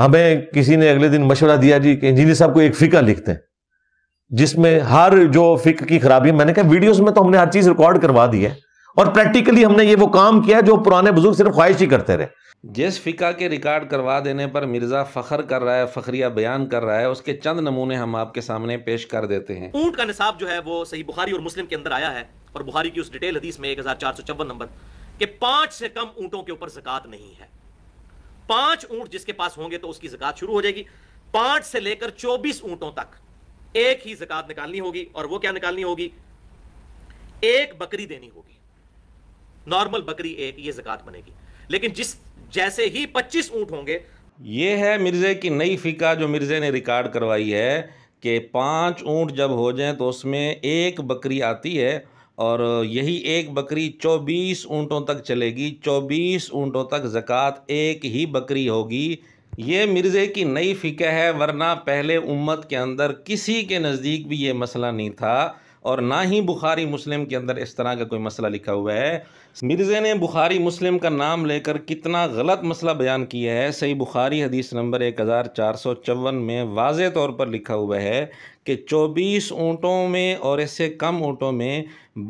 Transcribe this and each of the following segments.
ہمیں کسی نے اگلے دن مشورہ دیا جی کہ انجینئر صاحب کو ایک فقہ لکھتے ہیں جس میں ہر جو فقہ کی خرابی ہے میں نے کہا ریکارڈ کروا دی ہے اور پریکٹیکلی ہم نے یہ وہ کام کیا جو پرانے بزرگ صرف خواہش ہی کرتے رہے جس فقہ کے ریکارڈ کروا دینے پر مرزا فخر کر رہا ہے فخریہ بیان کر رہا ہے اس کے چند نمونے ہم آپ کے سامنے پیش کر دیتے ہیں اونٹ کا نصاب جو ہے وہ صحیح بخاری اور مسلم کے اندر آیا ہے اور بخاری کی اس ڈیٹیل حدیث میں ایک ہزار چار سو چون نمبر کہ پانچ سے کم اونٹوں کے اوپر نہیں ہے پانچ اونٹ جس کے پاس ہوں گے تو اس کی زکات شروع ہو جائے گی پانچ سے لے کر چوبیس اونٹوں تک ایک ہی زکات نکالنی ہوگی اور وہ کیا نکالنی ہوگی ایک بکری دینی ہوگی نارمل بکری ایک یہ زکات بنے گی لیکن جس جیسے ہی پچیس اونٹ ہوں گے یہ ہے مرزے کی نئی فقہ جو مرزے نے ریکارڈ کروائی ہے کہ پانچ اونٹ جب ہو جائیں تو اس میں ایک بکری آتی ہے اور یہی ایک بکری چوبیس اونٹوں تک چلے گی چوبیس اونٹوں تک زکوٰۃ ایک ہی بکری ہوگی یہ مرزے کی نئی فقہ ہے ورنہ پہلے امت کے اندر کسی کے نزدیک بھی یہ مسئلہ نہیں تھا اور نہ ہی بخاری مسلم کے اندر اس طرح کا کوئی مسئلہ لکھا ہوا ہے مرزے نے بخاری مسلم کا نام لے کر کتنا غلط مسئلہ بیان کیا ہے صحیح بخاری حدیث نمبر ایک ہزار چار سو چون میں واضح طور پر لکھا ہوا ہے کہ چوبیس اونٹوں میں اور اس سے کم اونٹوں میں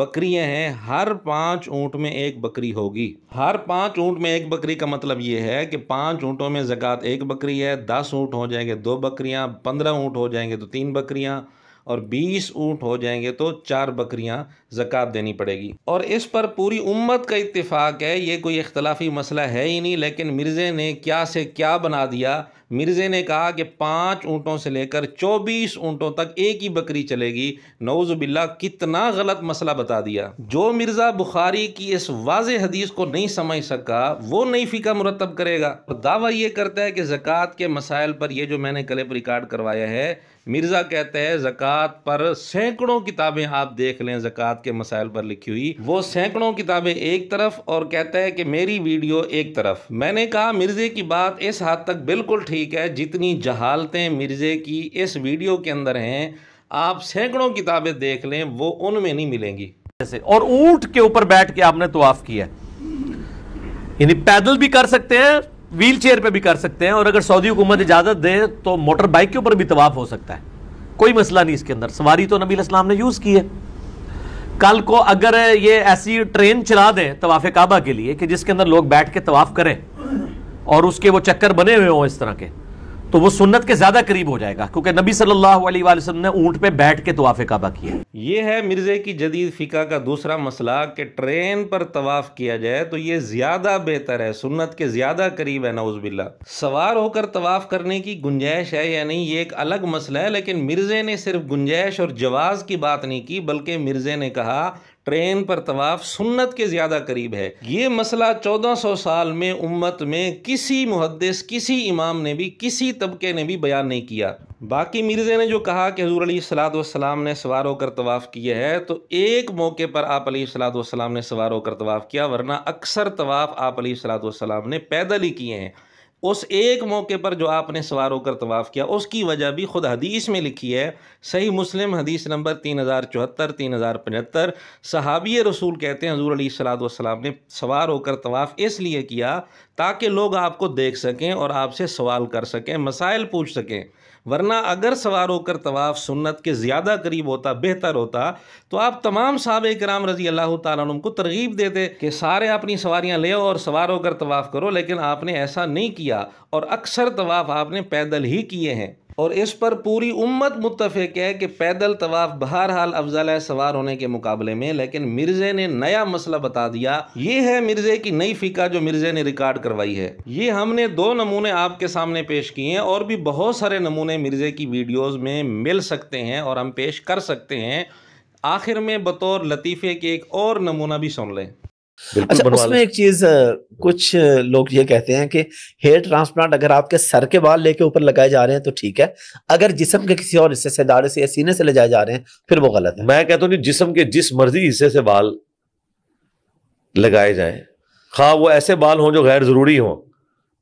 بکریاں ہیں ہر پانچ اونٹ میں ایک بکری ہوگی ہر پانچ اونٹ میں ایک بکری کا مطلب یہ ہے کہ پانچ اونٹوں میں زکوٰۃ ایک بکری ہے دس اونٹ ہو جائیں گے دو بکریاں پندرہ اونٹ ہو جائیں گے تو تین بکریاں اور بیس اونٹ ہو جائیں گے تو چار بکریاں زکات دینی پڑے گی اور اس پر پوری امت کا اتفاق ہے یہ کوئی اختلافی مسئلہ ہے ہی نہیں لیکن مرزے نے کیا سے کیا بنا دیا مرزے نے کہا کہ پانچ اونٹوں سے لے کر چوبیس اونٹوں تک ایک ہی بکری چلے گی نعوذ باللہ کتنا غلط مسئلہ بتا دیا جو مرزا بخاری کی اس واضح حدیث کو نہیں سمجھ سکا وہ نہیں فقہ مرتب کرے گا اور دعویٰ یہ کرتا ہے کہ زکوٰۃ کے مسائل پر یہ جو میں نے کلپ ریکارڈ کروایا ہے مرزا کہتے ہیں زکوٰۃ پر سینکڑوں کتابیں آپ دیکھ لیں زکوٰۃ کے مسائل پر لکھی ہوئی وہ سینکڑوں کتابیں ایک طرف اور کہتا ہے کہ میری ویڈیو ایک طرف میں نے کہا مرزے کی بات اس حد تک بالکل ٹھیک ہے جتنی جہالتیں مرزے کی اس ویڈیو کے اندر ہیں آپ سینکڑوں کتابیں دیکھ لیں وہ ان میں نہیں ملیں گی اور اونٹ کے اوپر بیٹھ کے آپ نے تو ہے یعنی پیدل بھی کر سکتے ہیں ویل چیئر پہ بھی کر سکتے ہیں اور اگر سعودی حکومت اجازت دے تو موٹر بائک کے اوپر بھی طواف ہو سکتا ہے کوئی مسئلہ نہیں اس کے اندر سواری تو نبی السلام نے یوز کی ہے کل کو اگر یہ ایسی ٹرین چلا دیں طواف کعبہ کے لیے کہ جس کے اندر لوگ بیٹھ کے طواف کریں اور اس کے وہ چکر بنے ہوئے ہوں اس طرح کے تو وہ سنت کے زیادہ قریب ہو جائے گا کیونکہ نبی صلی اللہ علیہ وآلہ وسلم نے اونٹ پہ بیٹھ کے کعبہ کیا ہے یہ مرزے کی جدید فقہ کا دوسرا مسئلہ کہ ٹرین پر طواف کیا جائے تو یہ زیادہ بہتر ہے سنت کے زیادہ قریب ہے نعوذ باللہ سوار ہو کر طواف کرنے کی گنجائش ہے یا نہیں یہ ایک الگ مسئلہ ہے لیکن مرزے نے صرف گنجائش اور جواز کی بات نہیں کی بلکہ مرزے نے کہا ٹرین پر طواف سنت کے زیادہ قریب ہے یہ مسئلہ چودہ سو سال میں امت میں کسی محدث کسی امام نے بھی کسی طبقے نے بھی بیان نہیں کیا باقی مرزے نے جو کہا کہ حضور علیہ السلاۃ والسلام نے ہو کر طواف کیے ہے تو ایک موقع پر آپ علیہ السلاۃ والسلام نے ہو کر طواف کیا ورنہ اکثر طواف آپ علیہ السلاۃ والسلام نے پیدل ہی کیے ہیں اس ایک موقع پر جو آپ نے سوار ہو کر طواف کیا اس کی وجہ بھی خود حدیث میں لکھی ہے صحیح مسلم حدیث نمبر تین ہزار چوہتر تین ہزار پچھتر صحابی رسول کہتے ہیں حضور علیہ السلام والسلام نے سوار ہو کر طواف اس لیے کیا تاکہ لوگ آپ کو دیکھ سکیں اور آپ سے سوال کر سکیں مسائل پوچھ سکیں ورنہ اگر سوار ہو کر طواف سنت کے زیادہ قریب ہوتا بہتر ہوتا تو آپ تمام صحابہ اکرام رضی اللہ تعالیٰ عنہ کو ترغیب دیتے کہ سارے اپنی سواریاں لے اور سوار ہو کر طواف کرو لیکن آپ نے ایسا نہیں کیا اور اکثر طواف آپ نے پیدل ہی کیے ہیں اور اس پر پوری امت متفق ہے کہ پیدل تواف بہرحال افضل ہے سوار ہونے کے مقابلے میں لیکن مرزے مرزے مرزے نے نے نیا مسئلہ بتا دیا یہ ہے کی نئی فقہ جو ریکارڈ کروائی ہے یہ ہم نے دو نمونے آپ کے سامنے پیش کیے اور بھی بہت سارے نمونے مرزے کی ویڈیوز میں مل سکتے ہیں اور ہم پیش کر سکتے ہیں آخر میں بطور لطیفے کے ایک اور نمونہ بھی سن لیں اچھا اس میں ایک چیز کچھ لوگ یہ کہتے ہیں کہ ہیئر ٹرانسپلانٹ اگر آپ کے سر کے بال لے کے اوپر لگائے جا رہے ہیں تو ٹھیک ہے اگر جسم کے کسی اور حصے سے داڑے سے یا سینے سے لے جائے جا رہے ہیں پھر وہ غلط ہے میں کہتا ہوں جسم کے جس مرضی حصے سے بال لگائے جائیں خواہ وہ ایسے بال ہوں جو غیر ضروری ہوں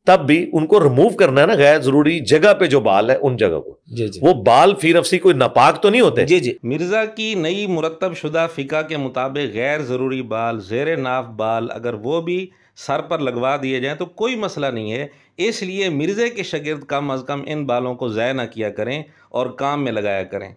تب بھی ان کو ریموو کرنا ہے نا غیر ضروری جگہ پہ جو بال ہے ان جگہ کو جی جی وہ بال فی اپی کوئی ناپاک تو نہیں ہوتے جی جی مرزا کی نئی مرتب شدہ فقہ کے مطابق غیر ضروری بال زیر ناف بال اگر وہ بھی سر پر لگوا دیے جائیں تو کوئی مسئلہ نہیں ہے اس لیے مرزے کے شگرد کم از کم ان بالوں کو ضائع نہ کیا کریں اور کام میں لگایا کریں